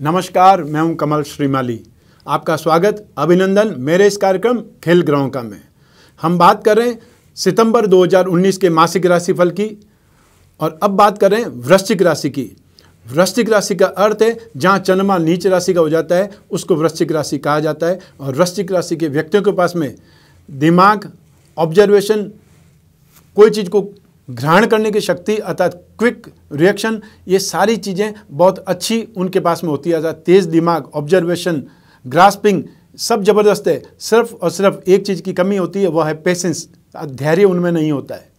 नमस्कार मैं हूं कमल श्रीमाली आपका स्वागत अभिनंदन मेरे इस कार्यक्रम खेल ग्रहों का में हम बात कर रहे हैं सितंबर 2019 के मासिक राशिफल की और अब बात कर रहे हैं वृश्चिक राशि की वृश्चिक राशि का अर्थ है जहाँ चंद्रमा नीच राशि का हो जाता है उसको वृश्चिक राशि कहा जाता है और वृश्चिक राशि के व्यक्तियों के पास में दिमाग ऑब्जर्वेशन कोई चीज़ को ग्रहण करने की शक्ति अर्थात क्विक रिएक्शन ये सारी चीज़ें बहुत अच्छी उनके पास में होती है अर्थात तेज़ दिमाग ऑब्जर्वेशन ग्रास्पिंग सब ज़बरदस्त है सिर्फ और सिर्फ एक चीज़ की कमी होती है वह है पेशेंस धैर्य उनमें नहीं होता है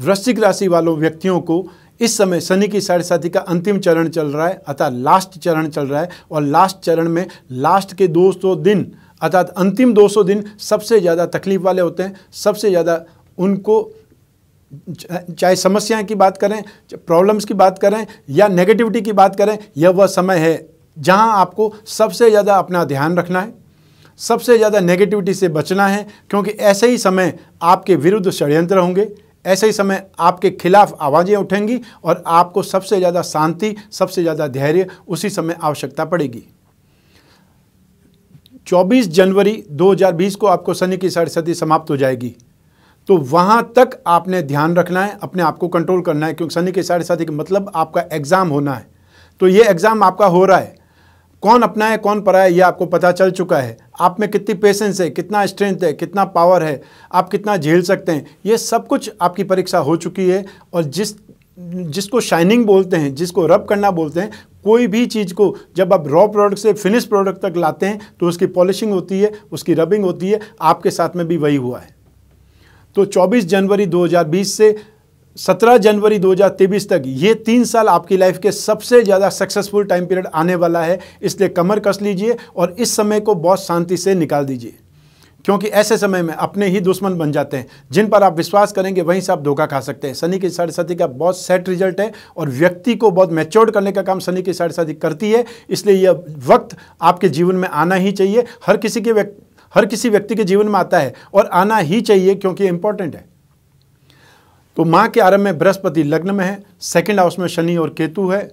वृश्चिक राशि वालों व्यक्तियों को इस समय शनि की साढ़े साथी का अंतिम चरण चल रहा है अर्थात लास्ट चरण चल रहा है और लास्ट चरण में लास्ट के दो सौ दिन अर्थात अंतिम सौ दिन सबसे ज़्यादा तकलीफ वाले होते हैं सबसे ज़्यादा उनको चाहे समस्याएं की बात करें प्रॉब्लम्स की बात करें या नेगेटिविटी की बात करें यह वह समय है जहां आपको सबसे ज़्यादा अपना ध्यान रखना है सबसे ज़्यादा नेगेटिविटी से बचना है क्योंकि ऐसे ही समय आपके विरुद्ध षड्यंत्र होंगे ऐसे ही समय आपके खिलाफ आवाज़ें उठेंगी और आपको सबसे ज़्यादा शांति सबसे ज़्यादा धैर्य उसी समय आवश्यकता पड़ेगी 24 जनवरी 2020 को आपको शनि की सरस्वती समाप्त हो जाएगी तो वहाँ तक आपने ध्यान रखना है अपने आप को कंट्रोल करना है क्योंकि शनि के साढ़े साथी का मतलब आपका एग्ज़ाम होना है तो ये एग्ज़ाम आपका हो रहा है कौन अपना है कौन परा है ये आपको पता चल चुका है आप में कितनी पेशेंस है कितना स्ट्रेंथ है कितना पावर है आप कितना झेल सकते हैं ये सब कुछ आपकी परीक्षा हो चुकी है और जिस जिसको शाइनिंग बोलते हैं जिसको रब करना बोलते हैं कोई भी चीज़ को जब आप रॉ प्रोडक्ट से फिनिश प्रोडक्ट तक लाते हैं तो उसकी पॉलिशिंग होती है उसकी रबिंग होती है आपके साथ में भी वही हुआ है तो 24 जनवरी 2020 से 17 जनवरी 2023 तक ये तीन साल आपकी लाइफ के सबसे ज़्यादा सक्सेसफुल टाइम पीरियड आने वाला है इसलिए कमर कस लीजिए और इस समय को बहुत शांति से निकाल दीजिए क्योंकि ऐसे समय में अपने ही दुश्मन बन जाते हैं जिन पर आप विश्वास करेंगे वहीं से आप धोखा खा सकते हैं शनि की साढ़ेसाथी का बहुत सेट रिजल्ट है और व्यक्ति को बहुत मैच्योर्ड करने का काम शनि की साढ़ेसाथी करती है इसलिए यह वक्त आपके जीवन में आना ही चाहिए हर किसी के व्यक्ति हर किसी व्यक्ति के जीवन में आता है और आना ही चाहिए क्योंकि इंपॉर्टेंट है तो माह के आरंभ में बृहस्पति लग्न में है सेकेंड हाउस में शनि और केतु है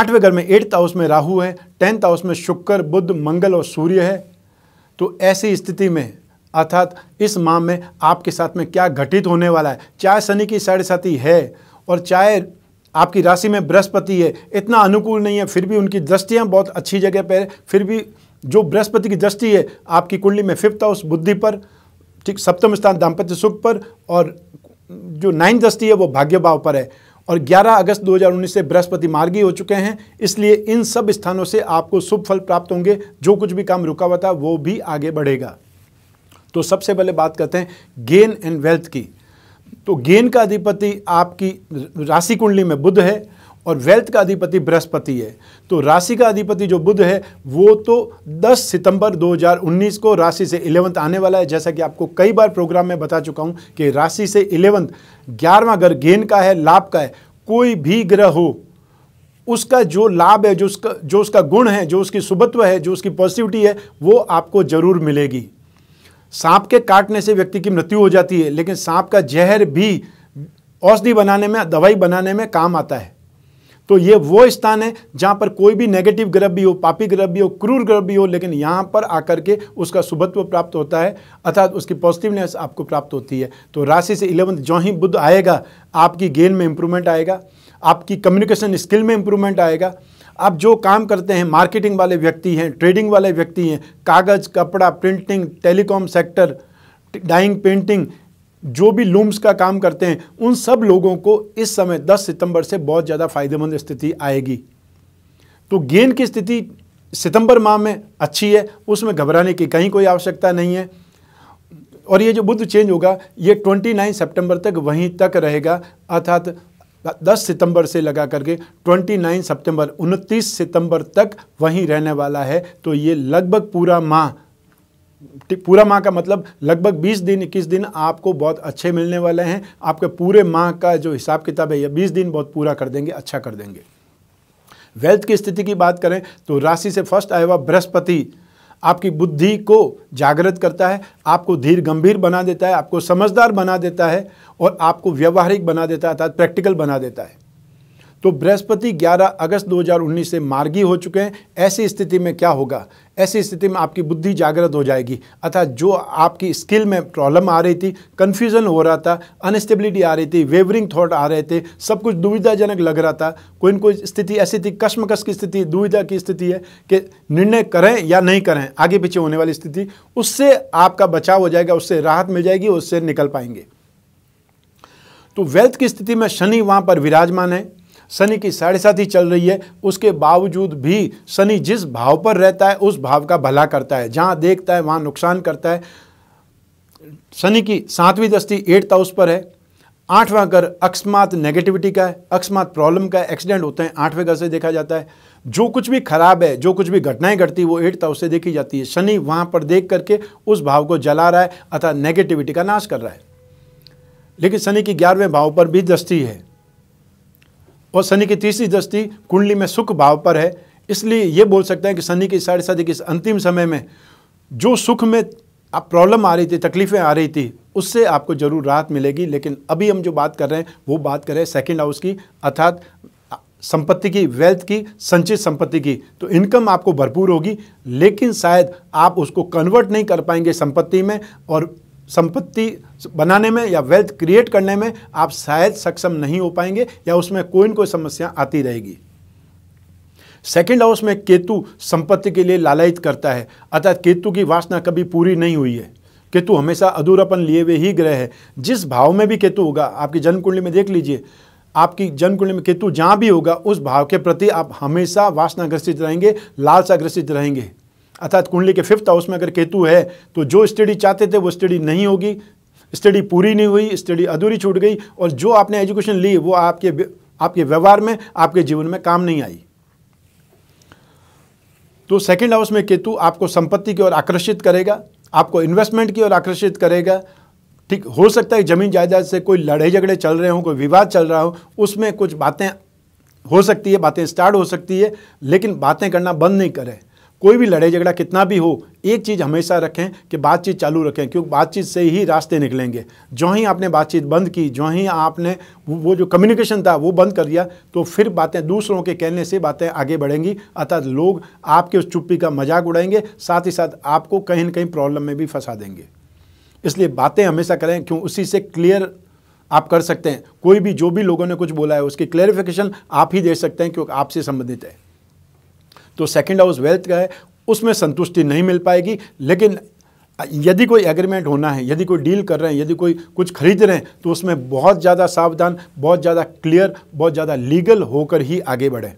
आठवें घर में एट्थ हाउस में राहु है टेंथ हाउस में शुक्र बुद्ध मंगल और सूर्य है तो ऐसी स्थिति में अर्थात इस माह में आपके साथ में क्या घटित होने वाला है चाहे शनि की साढ़े साथी है और चाहे आपकी राशि में बृहस्पति है इतना अनुकूल नहीं है फिर भी उनकी दृष्टियाँ बहुत अच्छी जगह पर फिर भी जो बृहस्पति की दृष्टि है आपकी कुंडली में फिफ्थ हाउस बुद्धि पर ठीक सप्तम स्थान दाम्पत्य सुख पर और जो नाइन दृष्टि है वो भाग्य भाव पर है और 11 अगस्त 2019 से बृहस्पति मार्गी हो चुके हैं इसलिए इन सब स्थानों से आपको शुभ फल प्राप्त होंगे जो कुछ भी काम रुका हुआ था वो भी आगे बढ़ेगा तो सबसे पहले बात करते हैं गेन एंड वेल्थ की तो गेन का अधिपति आपकी राशि कुंडली में बुध है और वेल्थ का अधिपति बृहस्पति है तो राशि का अधिपति जो बुध है वो तो 10 सितंबर 2019 को राशि से इलेवंथ आने वाला है जैसा कि आपको कई बार प्रोग्राम में बता चुका हूँ कि राशि से इलेवंथ ग्यारहवा घर गेन का है लाभ का है कोई भी ग्रह हो उसका जो लाभ है जो उसका जो उसका गुण है जो उसकी शुभत्व है जो उसकी पॉजिटिविटी है वो आपको जरूर मिलेगी सांप के काटने से व्यक्ति की मृत्यु हो जाती है लेकिन सांप का जहर भी औषधि बनाने में दवाई बनाने में काम आता है तो ये वो स्थान है जहाँ पर कोई भी नेगेटिव ग्रह भी हो पापी ग्रह भी हो क्रूर ग्रह भी हो लेकिन यहाँ पर आकर के उसका शुभत्व प्राप्त होता है अर्थात उसकी पॉजिटिवनेस आपको प्राप्त होती है तो राशि से इलेवंथ जो ही बुद्ध आएगा आपकी गेन में इंप्रूवमेंट आएगा आपकी कम्युनिकेशन स्किल में इंप्रूवमेंट आएगा आप जो काम करते हैं मार्केटिंग वाले व्यक्ति हैं ट्रेडिंग वाले व्यक्ति हैं कागज़ कपड़ा printing telecom sector dyeing painting जो भी लूम्स का काम करते हैं उन सब लोगों को इस समय 10 सितंबर से बहुत ज़्यादा फायदेमंद स्थिति आएगी तो गेंद की स्थिति सितंबर माह में अच्छी है उसमें घबराने की कहीं कोई आवश्यकता नहीं है और ये जो बुद्ध चेंज होगा ये 29 सितंबर तक वहीं तक रहेगा अर्थात 10 सितंबर से लगा करके 29 सितंबर 29 सितंबर तक वहीं रहने वाला है तो ये लगभग पूरा माह पूरा माह का मतलब लगभग 20 दिन 21 दिन आपको बहुत अच्छे मिलने वाले हैं आपके पूरे माह का जो हिसाब किताब है यह 20 दिन बहुत पूरा कर देंगे अच्छा कर देंगे वेल्थ की स्थिति की बात करें तो राशि से फर्स्ट आया हुआ बृहस्पति आपकी बुद्धि को जागृत करता है आपको धीर गंभीर बना देता है आपको समझदार बना देता है और आपको व्यवहारिक बना देता है अर्थात प्रैक्टिकल बना देता है तो बृहस्पति 11 अगस्त 2019 से मार्गी हो चुके हैं ऐसी स्थिति में क्या होगा ऐसी स्थिति में आपकी बुद्धि जागृत हो जाएगी अर्थात जो आपकी स्किल में प्रॉब्लम आ रही थी कन्फ्यूजन हो रहा था अनस्टेबिलिटी आ रही थी वेवरिंग थॉट आ रहे थे सब कुछ दुविधाजनक लग रहा था कोई ना कोई स्थिति ऐसी थी कश्मकश की स्थिति दुविधा की स्थिति है कि निर्णय करें या नहीं करें आगे पीछे होने वाली स्थिति उससे आपका बचाव हो जाएगा उससे राहत मिल जाएगी उससे निकल पाएंगे तो वेल्थ की स्थिति में शनि वहाँ पर विराजमान है शनि की साढ़े साथ ही चल रही है उसके बावजूद भी शनि जिस भाव पर रहता है उस भाव का भला करता है जहाँ देखता है वहाँ नुकसान करता है शनि की सातवीं दृष्टि एट्थ हाउस पर है आठवां घर अकस्मात नेगेटिविटी का है अकस्मात प्रॉब्लम का एक्सीडेंट होते हैं आठवें घर से देखा जाता है जो कुछ भी खराब है जो कुछ भी घटनाएं घटती है वो एट्थ हाउस से देखी जाती है शनि वहाँ पर देख करके उस भाव को जला रहा है अतः नेगेटिविटी का नाश कर रहा है लेकिन शनि की ग्यारहवें भाव पर भी दृष्टि है और शनि की तीसरी दृष्टि कुंडली में सुख भाव पर है इसलिए ये बोल सकते हैं कि शनि की साढ़े साथ के अंतिम समय में जो सुख में आप प्रॉब्लम आ रही थी तकलीफ़ें आ रही थी उससे आपको ज़रूर राहत मिलेगी लेकिन अभी हम जो बात कर रहे हैं वो बात कर रहे हैं सेकेंड हाउस की अर्थात संपत्ति की वेल्थ की संचित संपत्ति की तो इनकम आपको भरपूर होगी लेकिन शायद आप उसको कन्वर्ट नहीं कर पाएंगे संपत्ति में और संपत्ति बनाने में या वेल्थ क्रिएट करने में आप शायद सक्षम नहीं हो पाएंगे या उसमें कोई न कोई समस्या आती रहेगी सेकेंड हाउस में केतु संपत्ति के लिए लालयित करता है अर्थात केतु की वासना कभी पूरी नहीं हुई है केतु हमेशा अधूरापन लिए हुए ही ग्रह है जिस भाव में भी केतु होगा आपकी जन्म कुंडली में देख लीजिए आपकी जन्म कुंडली में केतु जहाँ भी होगा उस भाव के प्रति आप हमेशा वासना ग्रसित रहेंगे लालसा ग्रसित रहेंगे अर्थात कुंडली के फिफ्थ हाउस में अगर केतु है तो जो स्टडी चाहते थे वो स्टडी नहीं होगी स्टडी पूरी नहीं हुई स्टडी अधूरी छूट गई और जो आपने एजुकेशन ली वो आपके आपके व्यवहार में आपके जीवन में काम नहीं आई तो सेकंड हाउस में केतु आपको संपत्ति की ओर आकर्षित करेगा आपको इन्वेस्टमेंट की ओर आकर्षित करेगा ठीक हो सकता है जमीन जायदाद से कोई लड़ाई झगड़े चल रहे हों कोई विवाद चल रहा हो उसमें कुछ बातें हो सकती है बातें स्टार्ट हो सकती है लेकिन बातें करना बंद नहीं करें कोई भी लड़ाई झगड़ा कितना भी हो एक चीज़ हमेशा रखें कि बातचीत चालू रखें क्योंकि बातचीत से ही रास्ते निकलेंगे जो ही आपने बातचीत बंद की जो ही आपने वो जो कम्युनिकेशन था वो बंद कर दिया तो फिर बातें दूसरों के कहने से बातें आगे बढ़ेंगी अर्थात लोग आपके उस चुप्पी का मजाक उड़ाएंगे साथ ही साथ आपको कहीं ना कहीं प्रॉब्लम में भी फंसा देंगे इसलिए बातें हमेशा करें क्यों उसी से क्लियर आप कर सकते हैं कोई भी जो भी लोगों ने कुछ बोला है उसकी क्लेरिफिकेशन आप ही दे सकते हैं क्योंकि आपसे संबंधित है तो सेकेंड हाउस वेल्थ का है उसमें संतुष्टि नहीं मिल पाएगी लेकिन यदि कोई एग्रीमेंट होना है यदि कोई डील कर रहे हैं यदि कोई कुछ खरीद रहे हैं तो उसमें बहुत ज़्यादा सावधान बहुत ज़्यादा क्लियर बहुत ज़्यादा लीगल होकर ही आगे बढ़ें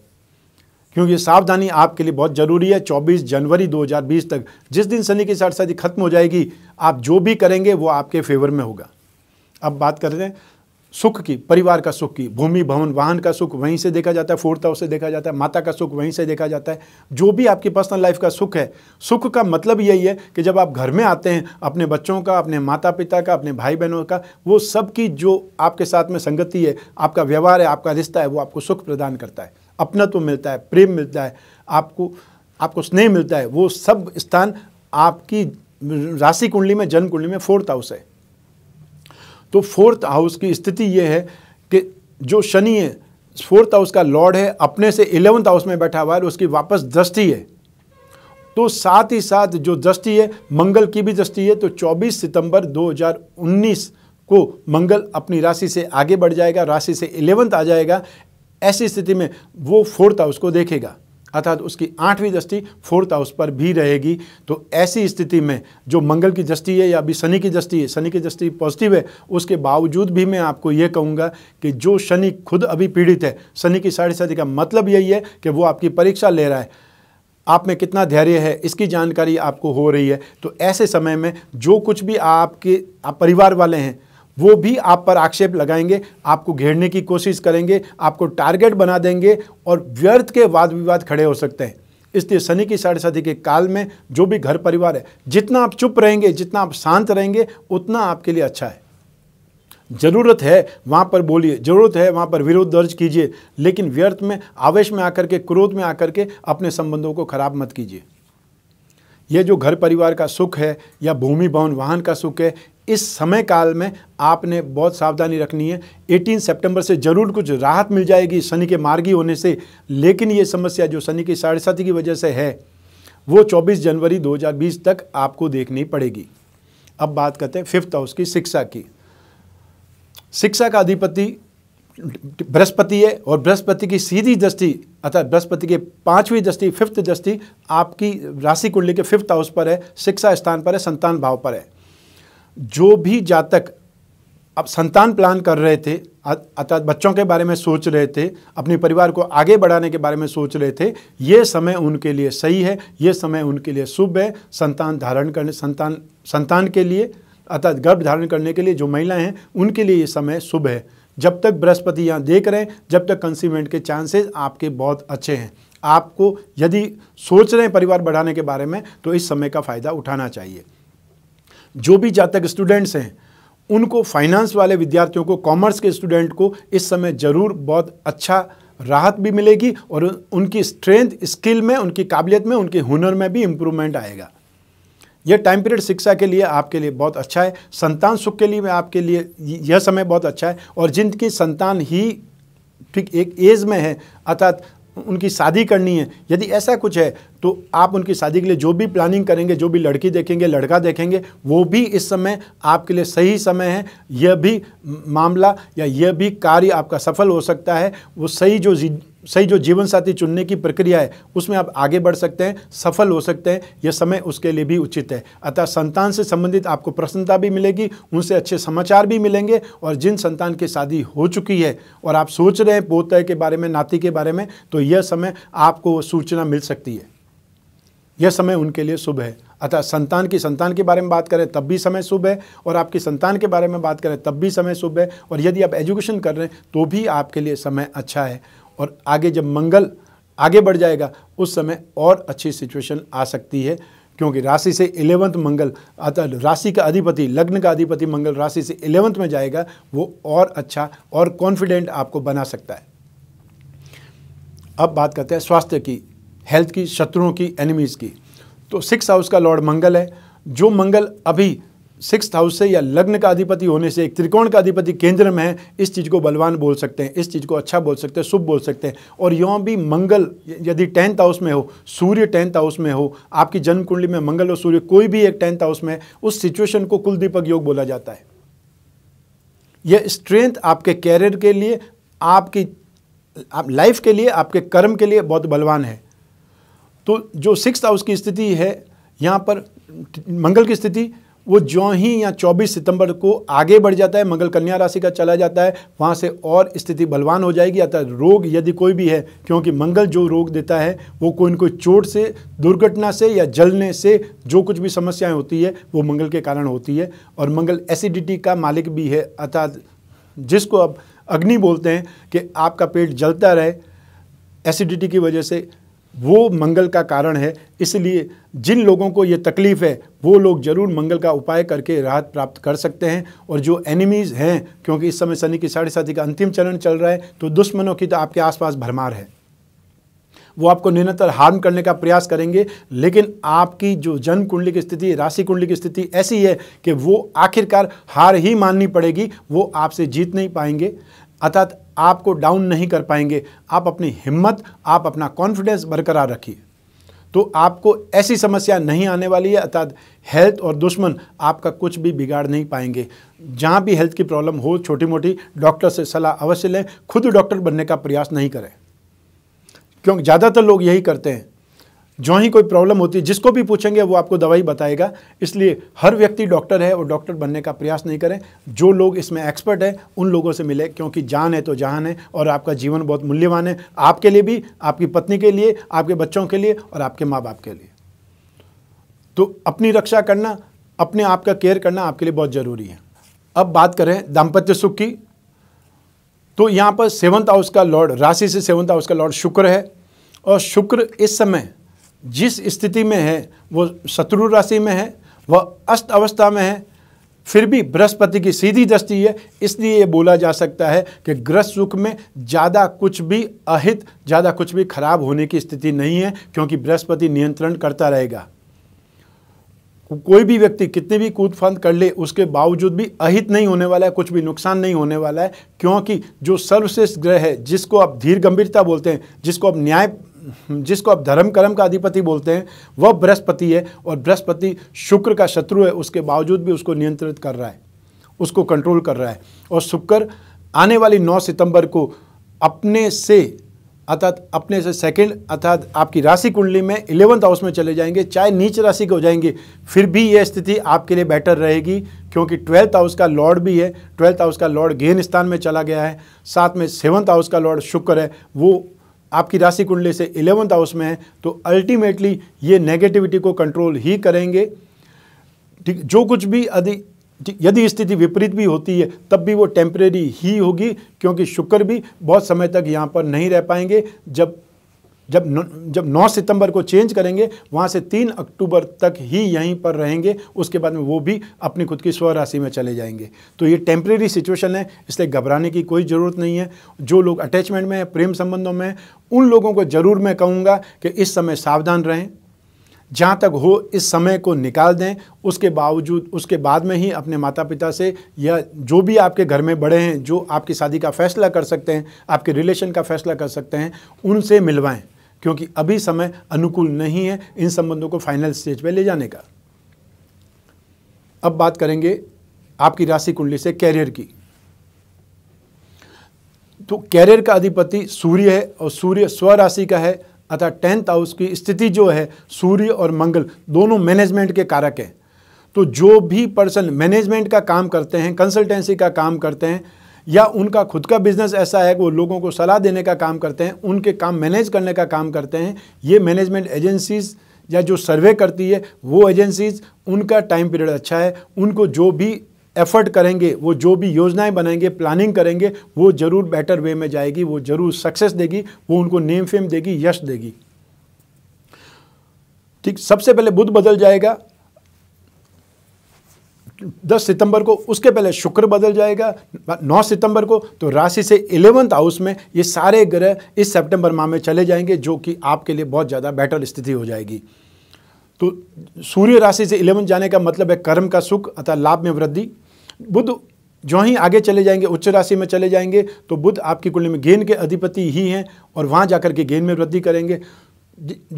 क्योंकि सावधानी आपके लिए बहुत ज़रूरी है 24 जनवरी 2020 तक जिस दिन शनि की साढ़साधी खत्म हो जाएगी आप जो भी करेंगे वो आपके फेवर में होगा अब बात कर रहे हैं सुख की परिवार का सुख की भूमि भवन वाहन का सुख वहीं से देखा जाता है फोर्थ हाउस से देखा जाता है माता का सुख वहीं से देखा जाता है जो भी आपकी पर्सनल लाइफ का सुख है सुख का मतलब यही है कि जब आप घर में आते हैं अपने बच्चों का अपने माता पिता का अपने भाई बहनों का वो सब की जो आपके साथ में संगति है आपका व्यवहार है आपका रिश्ता है वो आपको सुख प्रदान करता है अपनत्व मिलता है प्रेम मिलता है आपको आपको स्नेह मिलता है वो सब स्थान आपकी राशि कुंडली में जन्म कुंडली में फोर्थ हाउस है तो फोर्थ हाउस की स्थिति ये है कि जो शनि है फोर्थ हाउस का लॉर्ड है अपने से इलेवंथ हाउस में बैठा हुआ है उसकी वापस दृष्टि है तो साथ ही साथ जो दृष्टि है मंगल की भी दृष्टि है तो 24 सितंबर 2019 को मंगल अपनी राशि से आगे बढ़ जाएगा राशि से इलेवंथ आ जाएगा ऐसी स्थिति में वो फोर्थ हाउस को देखेगा अर्थात उसकी आठवीं दृष्टि फोर्थ हाउस पर भी रहेगी तो ऐसी स्थिति में जो मंगल की दृष्टि है या अभी शनि की दृष्टि है शनि की दृष्टि पॉजिटिव है उसके बावजूद भी मैं आपको ये कहूँगा कि जो शनि खुद अभी पीड़ित है शनि की साढ़े साढ़े का मतलब यही है कि वो आपकी परीक्षा ले रहा है आप में कितना धैर्य है इसकी जानकारी आपको हो रही है तो ऐसे समय में जो कुछ भी आपके आप परिवार वाले हैं वो भी आप पर आक्षेप लगाएंगे आपको घेरने की कोशिश करेंगे आपको टारगेट बना देंगे और व्यर्थ के वाद विवाद खड़े हो सकते हैं इसलिए शनि की साढ़े साथी के काल में जो भी घर परिवार है जितना आप चुप रहेंगे जितना आप शांत रहेंगे उतना आपके लिए अच्छा है ज़रूरत है वहाँ पर बोलिए ज़रूरत है वहाँ पर विरोध दर्ज कीजिए लेकिन व्यर्थ में आवेश में आकर के क्रोध में आकर के अपने संबंधों को खराब मत कीजिए यह जो घर परिवार का सुख है या भूमि भवन वाहन का सुख है इस समय काल में आपने बहुत सावधानी रखनी है 18 सितंबर से ज़रूर कुछ राहत मिल जाएगी शनि के मार्गी होने से लेकिन ये समस्या जो शनि की साढ़े साथी की वजह से है वो 24 जनवरी 2020 तक आपको देखनी पड़ेगी अब बात करते हैं फिफ्थ हाउस की शिक्षा की शिक्षा का अधिपति बृहस्पति है और बृहस्पति की सीधी दृष्टि अर्थात बृहस्पति के पांचवी दृष्टि फिफ्थ दृष्टि आपकी राशि कुंडली के फिफ्थ हाउस पर है शिक्षा स्थान पर है संतान भाव पर है जो भी जातक अब संतान प्लान कर रहे थे अर्थात बच्चों के बारे में सोच रहे थे अपने परिवार को आगे बढ़ाने के बारे में सोच रहे थे ये समय उनके लिए सही है ये समय उनके लिए शुभ है संतान धारण करने संतान संतान के लिए अर्थात गर्भ धारण करने के लिए जो महिलाएं हैं उनके लिए ये समय शुभ है जब तक बृहस्पति यहाँ देख रहे हैं जब तक कंसीवमेंट के चांसेस आपके बहुत अच्छे हैं आपको यदि सोच रहे हैं परिवार बढ़ाने के बारे में तो इस समय का फ़ायदा उठाना चाहिए जो भी जातक स्टूडेंट्स हैं उनको फाइनेंस वाले विद्यार्थियों को कॉमर्स के स्टूडेंट को इस समय ज़रूर बहुत अच्छा राहत भी मिलेगी और उनकी स्ट्रेंथ स्किल में उनकी काबिलियत में उनके हुनर में भी इम्प्रूवमेंट आएगा यह टाइम पीरियड शिक्षा के लिए आपके लिए बहुत अच्छा है संतान सुख के लिए आपके लिए यह समय बहुत अच्छा है और जिनकी संतान ही ठीक एक एज में है अर्थात उनकी शादी करनी है यदि ऐसा कुछ है तो आप उनकी शादी के लिए जो भी प्लानिंग करेंगे जो भी लड़की देखेंगे लड़का देखेंगे वो भी इस समय आपके लिए सही समय है यह भी मामला या यह भी कार्य आपका सफल हो सकता है वो सही जो सही जो जीवन साथी चुनने की प्रक्रिया है उसमें आप आगे बढ़ सकते हैं सफल हो सकते हैं यह समय उसके लिए भी उचित है अतः संतान से संबंधित आपको प्रसन्नता भी मिलेगी उनसे अच्छे समाचार भी मिलेंगे और जिन संतान की शादी हो चुकी है और आप सोच रहे हैं पोत के बारे में नाती के बारे में तो यह समय आपको सूचना मिल सकती है यह समय उनके लिए शुभ है अतः संतान की संतान के बारे में बात करें तब भी समय शुभ है और आपकी संतान के बारे में बात करें तब भी समय शुभ है और यदि आप एजुकेशन कर रहे हैं तो भी आपके लिए समय अच्छा है और आगे जब मंगल आगे बढ़ जाएगा उस समय और अच्छी सिचुएशन आ सकती है क्योंकि राशि से इलेवंथ मंगल अतः राशि का अधिपति लग्न का अधिपति मंगल राशि से इलेवंथ में जाएगा वो और अच्छा और कॉन्फिडेंट आपको बना सकता है अब बात करते हैं स्वास्थ्य की हेल्थ की शत्रुओं की एनिमीज़ की तो सिक्स हाउस का लॉर्ड मंगल है जो मंगल अभी सिक्स हाउस से या लग्न का अधिपति होने से एक त्रिकोण का अधिपति केंद्र में है इस चीज़ को बलवान बोल सकते हैं इस चीज़ को अच्छा बोल सकते हैं शुभ बोल सकते हैं और यों भी मंगल यदि टेंथ हाउस में हो सूर्य टेंथ हाउस में हो आपकी जन्म कुंडली में मंगल और सूर्य कोई भी एक टेंथ हाउस में उस सिचुएशन को कुलदीपक योग बोला जाता है यह स्ट्रेंथ आपके कैरियर के लिए आपकी आप लाइफ के लिए आपके कर्म के लिए बहुत बलवान है तो जो सिक्स हाउस की स्थिति है यहाँ पर मंगल की स्थिति वो जो ही या 24 सितंबर को आगे बढ़ जाता है मंगल कन्या राशि का चला जाता है वहाँ से और स्थिति बलवान हो जाएगी अतः रोग यदि कोई भी है क्योंकि मंगल जो रोग देता है वो कोई न कोई चोट से दुर्घटना से या जलने से जो कुछ भी समस्याएं होती है वो मंगल के कारण होती है और मंगल एसिडिटी का मालिक भी है अर्थात जिसको अब अग्नि बोलते हैं कि आपका पेट जलता रहे एसिडिटी की वजह से वो मंगल का कारण है इसलिए जिन लोगों को ये तकलीफ़ है वो लोग ज़रूर मंगल का उपाय करके राहत प्राप्त कर सकते हैं और जो एनिमीज़ हैं क्योंकि इस समय शनि की साढ़े साथी का अंतिम चरण चल रहा है तो दुश्मनों की तो आपके आसपास भरमार है वो आपको निरंतर हार्म करने का प्रयास करेंगे लेकिन आपकी जो जन्म कुंडली की स्थिति राशि कुंडली की स्थिति ऐसी है कि वो आखिरकार हार ही माननी पड़ेगी वो आपसे जीत नहीं पाएंगे अर्थात आपको डाउन नहीं कर पाएंगे आप अपनी हिम्मत आप अपना कॉन्फिडेंस बरकरार रखिए तो आपको ऐसी समस्या नहीं आने वाली है अर्थात हेल्थ और दुश्मन आपका कुछ भी बिगाड़ नहीं पाएंगे जहाँ भी हेल्थ की प्रॉब्लम हो छोटी मोटी डॉक्टर से सलाह अवश्य लें खुद डॉक्टर बनने का प्रयास नहीं करें क्योंकि ज़्यादातर लोग यही करते हैं जो ही कोई प्रॉब्लम होती है जिसको भी पूछेंगे वो आपको दवाई बताएगा इसलिए हर व्यक्ति डॉक्टर है और डॉक्टर बनने का प्रयास नहीं करें जो लोग इसमें एक्सपर्ट हैं उन लोगों से मिले क्योंकि जान है तो जान है और आपका जीवन बहुत मूल्यवान है आपके लिए भी आपकी पत्नी के लिए आपके बच्चों के लिए और आपके माँ बाप के लिए तो अपनी रक्षा करना अपने आप का केयर करना आपके लिए बहुत ज़रूरी है अब बात करें दाम्पत्य सुख की तो यहाँ पर सेवंथ हाउस का लॉर्ड राशि से सेवंथ हाउस का लॉर्ड शुक्र है और शुक्र इस समय जिस स्थिति में है वो शत्रु राशि में है वह अस्त अवस्था में है फिर भी बृहस्पति की सीधी दृष्टि है इसलिए ये बोला जा सकता है कि ग्रह सुख में ज़्यादा कुछ भी अहित ज़्यादा कुछ भी खराब होने की स्थिति नहीं है क्योंकि बृहस्पति नियंत्रण करता रहेगा कोई भी व्यक्ति कितने भी कूद फांद कर ले उसके बावजूद भी अहित नहीं होने वाला है कुछ भी नुकसान नहीं होने वाला है क्योंकि जो सर्वश्रेष्ठ ग्रह है जिसको आप धीर गंभीरता बोलते हैं जिसको आप न्याय जिसको आप धर्म कर्म का अधिपति बोलते हैं वह बृहस्पति है और बृहस्पति शुक्र का शत्रु है उसके बावजूद भी उसको नियंत्रित कर रहा है उसको कंट्रोल कर रहा है और शुक्र आने वाली 9 सितंबर को अपने से अर्थात अपने से सेकंड अर्थात आपकी राशि कुंडली में इलेवंथ हाउस में चले जाएंगे चाहे नीच राशि के हो जाएंगे फिर भी यह स्थिति आपके लिए बेटर रहेगी क्योंकि ट्वेल्थ हाउस का लॉर्ड भी है ट्वेल्थ हाउस का लॉर्ड गेन स्थान में चला गया है साथ में सेवन्थ हाउस का लॉर्ड शुक्र है वो आपकी राशि कुंडली से इलेवंथ हाउस में है तो अल्टीमेटली ये नेगेटिविटी को कंट्रोल ही करेंगे ठीक जो कुछ भी अधिक यदि स्थिति विपरीत भी होती है तब भी वो टेम्परेरी ही होगी क्योंकि शुक्र भी बहुत समय तक यहाँ पर नहीं रह पाएंगे जब जब न, जब 9 सितंबर को चेंज करेंगे वहाँ से 3 अक्टूबर तक ही यहीं पर रहेंगे उसके बाद में वो भी अपनी खुद की स्व राशि में चले जाएंगे तो ये टेम्प्रेरी सिचुएशन है इसलिए घबराने की कोई ज़रूरत नहीं है जो लोग अटैचमेंट में प्रेम संबंधों में उन लोगों को ज़रूर मैं कहूँगा कि इस समय सावधान रहें जहाँ तक हो इस समय को निकाल दें उसके बावजूद उसके बाद में ही अपने माता पिता से या जो भी आपके घर में बड़े हैं जो आपकी शादी का फैसला कर सकते हैं आपके रिलेशन का फैसला कर सकते हैं उनसे मिलवाएं क्योंकि अभी समय अनुकूल नहीं है इन संबंधों को फाइनल स्टेज पर ले जाने का अब बात करेंगे आपकी राशि कुंडली से कैरियर की तो कैरियर का अधिपति सूर्य है और सूर्य स्वराशि का है अतः टेंथ हाउस की स्थिति जो है सूर्य और मंगल दोनों मैनेजमेंट के कारक हैं तो जो भी पर्सन मैनेजमेंट का काम करते हैं कंसल्टेंसी का काम करते हैं या उनका खुद का बिजनेस ऐसा है कि वो लोगों को सलाह देने का काम करते हैं उनके काम मैनेज करने का काम करते हैं ये मैनेजमेंट एजेंसीज़ या जो सर्वे करती है वो एजेंसीज़ उनका टाइम पीरियड अच्छा है उनको जो भी एफर्ट करेंगे वो जो भी योजनाएं बनाएंगे प्लानिंग करेंगे वो ज़रूर बेटर वे में जाएगी वो ज़रूर सक्सेस देगी वो उनको नेम फेम देगी यश देगी ठीक सबसे पहले बुद्ध बदल जाएगा 10 सितंबर को उसके पहले शुक्र बदल जाएगा 9 सितंबर को तो राशि से इलेवंथ हाउस में ये सारे ग्रह इस सितंबर माह में चले जाएंगे जो कि आपके लिए बहुत ज़्यादा बेटर स्थिति हो जाएगी तो सूर्य राशि से इलेवंथ जाने का मतलब है कर्म का सुख अथा लाभ में वृद्धि बुद्ध जो ही आगे चले जाएंगे उच्च राशि में चले जाएंगे तो बुद्ध आपकी कुंडली में गेंद के अधिपति ही हैं और वहाँ जाकर के गेंद में वृद्धि करेंगे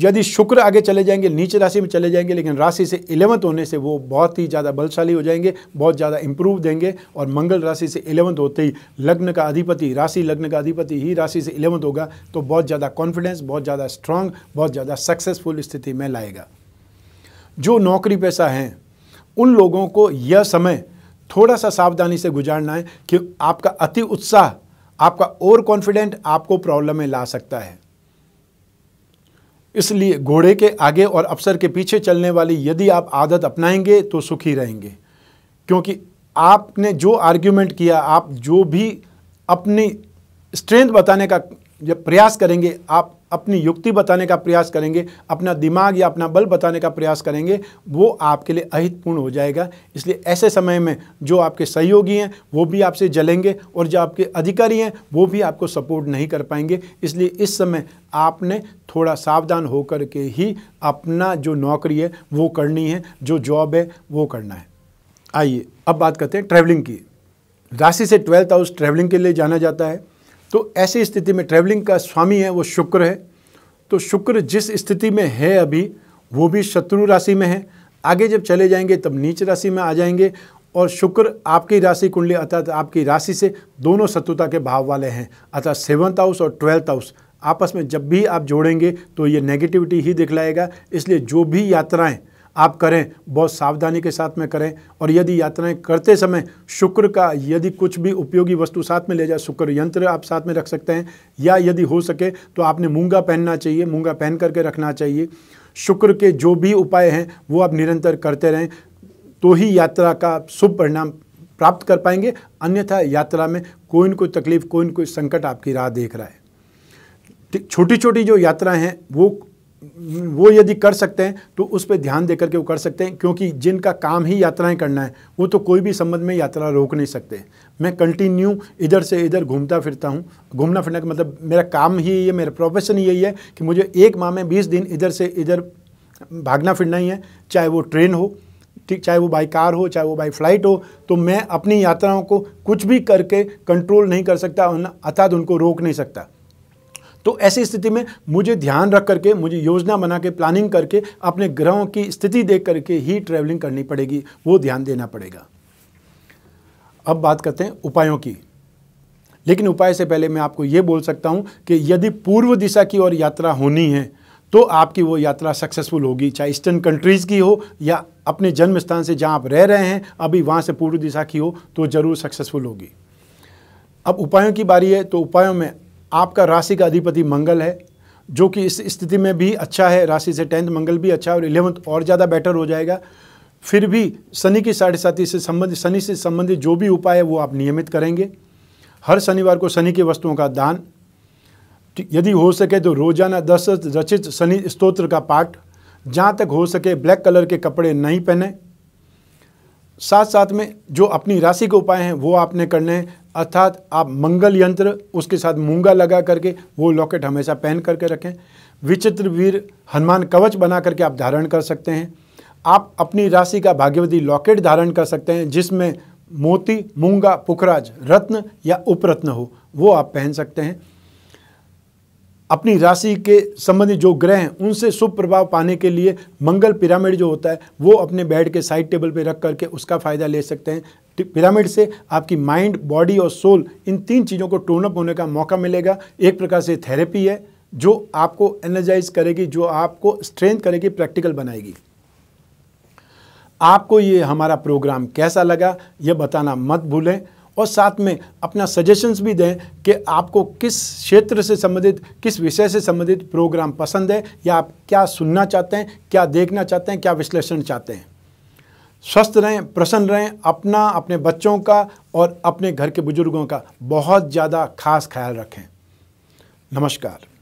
यदि शुक्र आगे चले जाएंगे नीच राशि में चले जाएंगे लेकिन राशि से इलेवंथ होने से वो बहुत ही ज़्यादा बलशाली हो जाएंगे बहुत ज़्यादा इम्प्रूव देंगे और मंगल राशि से इलेवंथ होते ही लग्न का अधिपति राशि लग्न का अधिपति ही राशि से इलेवंथ होगा तो बहुत ज़्यादा कॉन्फिडेंस बहुत ज़्यादा स्ट्रांग बहुत ज़्यादा सक्सेसफुल स्थिति में लाएगा जो नौकरी पेशा हैं उन लोगों को यह समय थोड़ा सा सावधानी से गुजारना है कि आपका अति उत्साह आपका ओवर कॉन्फिडेंट आपको प्रॉब्लम में ला सकता है इसलिए घोड़े के आगे और अफसर के पीछे चलने वाली यदि आप आदत अपनाएंगे तो सुखी रहेंगे क्योंकि आपने जो आर्ग्यूमेंट किया आप जो भी अपनी स्ट्रेंथ बताने का जब प्रयास करेंगे आप अपनी युक्ति बताने का प्रयास करेंगे अपना दिमाग या अपना बल बताने का प्रयास करेंगे वो आपके लिए अहितपूर्ण हो जाएगा इसलिए ऐसे समय में जो आपके सहयोगी हैं वो भी आपसे जलेंगे और जो आपके अधिकारी हैं वो भी आपको सपोर्ट नहीं कर पाएंगे इसलिए इस समय आपने थोड़ा सावधान होकर के ही अपना जो नौकरी है वो करनी है जो जॉब है वो करना है आइए अब बात करते हैं ट्रैवलिंग की राशि से ट्वेल्थ हाउस ट्रैवलिंग के लिए जाना जाता है तो ऐसी स्थिति में ट्रैवलिंग का स्वामी है वो शुक्र है तो शुक्र जिस स्थिति में है अभी वो भी शत्रु राशि में है आगे जब चले जाएंगे तब नीच राशि में आ जाएंगे और शुक्र आपकी राशि कुंडली अर्थात आपकी राशि से दोनों शत्रुता के भाव वाले हैं अर्थात सेवन्थ हाउस और ट्वेल्थ हाउस आपस में जब भी आप जोड़ेंगे तो ये नेगेटिविटी ही दिखलाएगा इसलिए जो भी यात्राएं आप करें बहुत सावधानी के साथ में करें और यदि यात्राएं करते समय शुक्र का यदि कुछ भी उपयोगी वस्तु साथ में ले जाए शुक्र यंत्र आप साथ में रख सकते हैं या यदि हो सके तो आपने मूंगा पहनना चाहिए मूंगा पहन करके रखना चाहिए शुक्र के जो भी उपाय हैं वो आप निरंतर करते रहें तो ही यात्रा का शुभ परिणाम प्राप्त कर पाएंगे अन्यथा यात्रा में कोई न कोई तकलीफ कोई न कोई संकट आपकी राह देख रहा है छोटी छोटी जो यात्राएं हैं वो वो यदि कर सकते हैं तो उस पर ध्यान देकर के वो कर सकते हैं क्योंकि जिनका काम ही यात्राएं करना है वो तो कोई भी संबंध में यात्रा रोक नहीं सकते मैं कंटिन्यू इधर से इधर घूमता फिरता हूँ घूमना फिरना का मतलब मेरा काम ही यही है मेरा प्रोफेशन ही यही है कि मुझे एक माह में बीस दिन इधर से इधर भागना फिरना ही है चाहे वो ट्रेन हो ठीक चाहे वो बाई कार हो चाहे वो बाई फ्लाइट हो तो मैं अपनी यात्राओं को कुछ भी करके कंट्रोल नहीं कर सकता अर्थात उनको रोक नहीं सकता तो ऐसी स्थिति में मुझे ध्यान रख करके मुझे योजना बना के प्लानिंग करके अपने ग्रहों की स्थिति देख करके ही ट्रैवलिंग करनी पड़ेगी वो ध्यान देना पड़ेगा अब बात करते हैं उपायों की लेकिन उपाय से पहले मैं आपको ये बोल सकता हूँ कि यदि पूर्व दिशा की ओर यात्रा होनी है तो आपकी वो यात्रा सक्सेसफुल होगी चाहे ईस्टर्न कंट्रीज़ की हो या अपने जन्म स्थान से जहाँ आप रह रहे हैं अभी वहाँ से पूर्व दिशा की हो तो ज़रूर सक्सेसफुल होगी अब उपायों की बारी है तो उपायों में आपका राशि का अधिपति मंगल है जो कि इस स्थिति में भी अच्छा है राशि से टेंथ मंगल भी अच्छा है और इलेवंथ और ज़्यादा बेटर हो जाएगा फिर भी शनि की साढ़े साथी से संबंधित शनि से संबंधित जो भी उपाय है वो आप नियमित करेंगे हर शनिवार को शनि की वस्तुओं का दान यदि हो सके तो रोजाना दस रचित शनि स्त्रोत्र का पाठ जहाँ तक हो सके ब्लैक कलर के कपड़े नहीं पहने साथ साथ में जो अपनी राशि के उपाय हैं वो आपने करने हैं अर्थात आप मंगल यंत्र उसके साथ मूंगा लगा करके वो लॉकेट हमेशा पहन करके रखें विचित्र वीर हनुमान कवच बना करके आप धारण कर सकते हैं आप अपनी राशि का भाग्यवती लॉकेट धारण कर सकते हैं जिसमें मोती मूंगा पुखराज रत्न या उपरत्न हो वो आप पहन सकते हैं अपनी राशि के संबंधी जो ग्रह हैं उनसे शुभ प्रभाव पाने के लिए मंगल पिरामिड जो होता है वो अपने बेड के साइड टेबल पे रख करके उसका फ़ायदा ले सकते हैं पिरामिड से आपकी माइंड बॉडी और सोल इन तीन चीज़ों को टोनअप होने का मौका मिलेगा एक प्रकार से थेरेपी है जो आपको एनर्जाइज करेगी जो आपको स्ट्रेंथ करेगी प्रैक्टिकल बनाएगी आपको ये हमारा प्रोग्राम कैसा लगा यह बताना मत भूलें और साथ में अपना सजेशंस भी दें कि आपको किस क्षेत्र से संबंधित किस विषय से संबंधित प्रोग्राम पसंद है या आप क्या सुनना चाहते हैं क्या देखना चाहते हैं क्या विश्लेषण चाहते हैं स्वस्थ रहें प्रसन्न रहें अपना अपने बच्चों का और अपने घर के बुजुर्गों का बहुत ज़्यादा खास ख्याल रखें नमस्कार